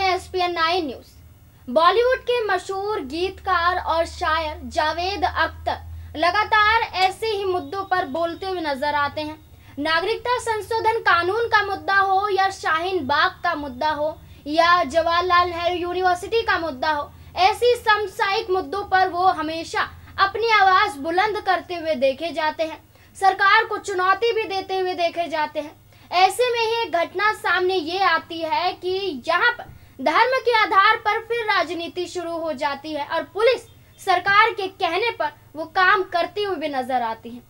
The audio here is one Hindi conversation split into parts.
रहे हैं एसपीएन नाइन न्यूज बॉलीवुड के मशहूर गीतकार और शायर जावेद अख्तर लगातार ऐसे ही मुद्दों पर बोलते हुए नजर आते हैं नागरिकता संशोधन कानून का मुद्दा हो या शाहीन बाग का मुद्दा हो या जवाहरलाल नेहरू यूनिवर्सिटी का मुद्दा हो ऐसी समसायिक मुद्दों पर वो हमेशा अपनी आवाज बुलंद करते हुए देखे जाते हैं सरकार को चुनौती भी देते हुए देखे जाते हैं ऐसे में ही घटना सामने ये आती है कि यहाँ पर धर्म के आधार पर फिर राजनीति शुरू हो जाती है और पुलिस सरकार के कहने पर वो काम करती हुई भी नजर आती है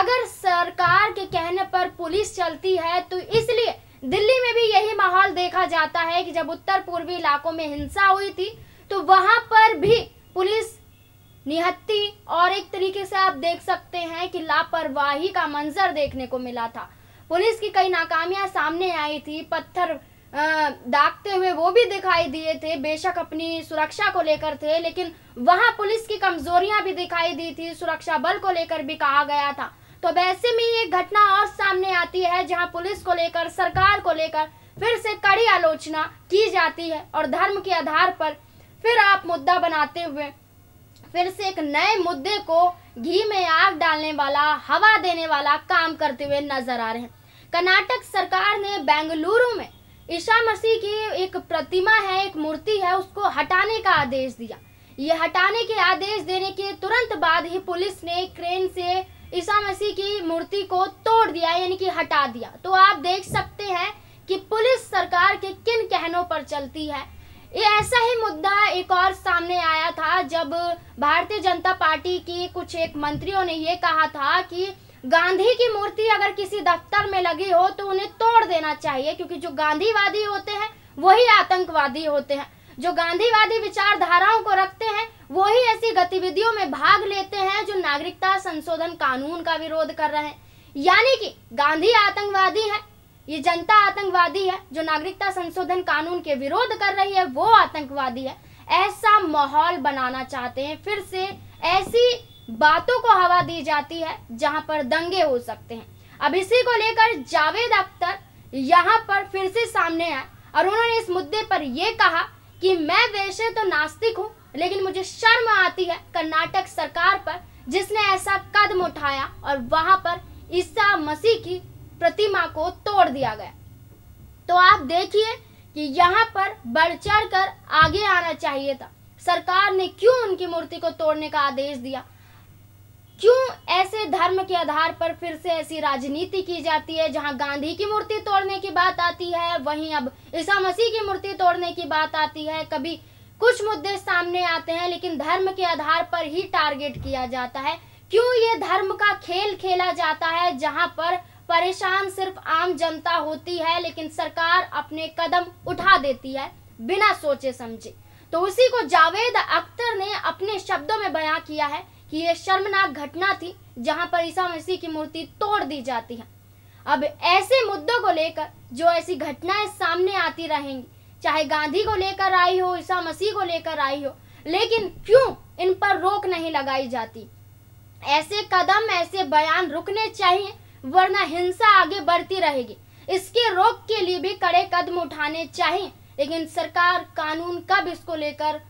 अगर सरकार के कहने पर पुलिस चलती है तो इसलिए दिल्ली में भी यही माहौल देखा जाता है कि जब उत्तर पूर्वी इलाकों में हिंसा हुई थी तो वहां पर भी पुलिस निहत्ती और एक तरीके से आप देख सकते हैं कि लापरवाही का मंजर देखने को मिला था पुलिस की कई नाकामियां सामने आई थी पत्थर दागते हुए वो भी दिखाई दिए थे बेशक अपनी सुरक्षा को लेकर थे लेकिन वहां पुलिस की कमजोरियां भी दिखाई दी थी सुरक्षा बल को लेकर भी कहा गया था तो वैसे में ये घटना और सामने आती है जहां पुलिस को लेकर सरकार को लेकर फिर से कड़ी आलोचना की जाती है और धर्म के आधार पर फिर आप मुद्दा बनाते हुए फिर से एक नए मुद्दे को घी में आग डालने वाला हवा देने वाला काम करते हुए नजर आ रहे हैं कर्नाटक सरकार ने बेंगलुरु में ईसा मसीह की एक प्रतिमा है एक मूर्ति है उसको हटाने का आदेश दिया ये हटाने के आदेश देने के तुरंत बाद ही पुलिस ने क्रेन से ईसा मसीह की मूर्ति को तोड़ दिया यानी कि हटा दिया तो आप देख सकते हैं कि पुलिस सरकार के किन कहनों पर चलती है ये ऐसा ही मुद्दा एक और सामने आया था जब भारतीय जनता पार्टी की कुछ एक मंत्रियों ने ये कहा था कि गांधी की मूर्ति अगर किसी दफ्तर में लगी हो तो उन्हें तोड़ देना चाहिए क्योंकि जो गांधीवादी होते हैं वही आतंकवादी होते हैं जो गांधीवादी विचारधाराओं को रखते हैं वही ऐसी गतिविधियों में भाग लेते हैं जो नागरिकता संशोधन कानून का विरोध कर रहे हैं यानी कि गांधी आतंकवादी है ये जनता आतंकवादी है जो नागरिकता संशोधन कानून के विरोध कर रही है वो आतंकवादी है ऐसा माहौल बनाना चाहते हैं फिर से ऐसी बातों को हवा दी जाती है जहां पर दंगे हो सकते हैं अब इसी को लेकर जावेद अख्तर यहां पर फिर से सामने आए और उन्होंने इस मुद्दे पर यह कहा कि मैं वैसे तो नास्तिक हूं लेकिन मुझे शर्म आती है कर्नाटक सरकार पर जिसने ऐसा कदम उठाया और वहां पर ईसा मसीह की प्रतिमा को तोड़ दिया गया तो आप देखिए कि यहाँ पर बढ़ चढ़ कर आगे आना चाहिए था सरकार ने क्यों उनकी मूर्ति को तोड़ने का आदेश दिया क्यों ऐसे धर्म के आधार पर फिर से ऐसी राजनीति की जाती है जहां गांधी की मूर्ति तोड़ने की बात आती है वहीं अब ईसा मसीह की मूर्ति तोड़ने की बात आती है कभी कुछ मुद्दे सामने आते हैं लेकिन धर्म के आधार पर ही टारगेट किया जाता है क्यों ये धर्म का खेल खेला जाता है जहां पर परेशान सिर्फ आम जनता होती है लेकिन सरकार अपने कदम उठा देती है बिना सोचे समझे तो उसी को जावेद अख्तर ने अपने शब्दों में बयां किया है कि यह शर्मनाक घटना थी जहां पर ईसा मसीह की मूर्ति तोड़ दी जाती है अब ऐसे मुद्दों को लेकर जो ऐसी घटनाएं सामने आती रहेंगी चाहे गांधी को लेकर आई हो ईसा मसीह को लेकर आई हो लेकिन क्यों इन पर रोक नहीं लगाई जाती ऐसे कदम ऐसे बयान रुकने चाहिए वरना हिंसा आगे बढ़ती रहेगी इसके रोक के लिए भी कड़े कदम उठाने चाहिए लेकिन सरकार कानून कब इसको लेकर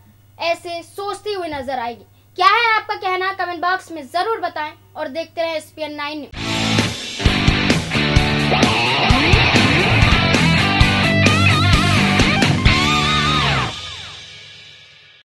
ऐसे सोचती हुई नजर आएगी क्या है आपका कहना कमेंट बॉक्स में जरूर बताएं और देखते रहें S P N nine news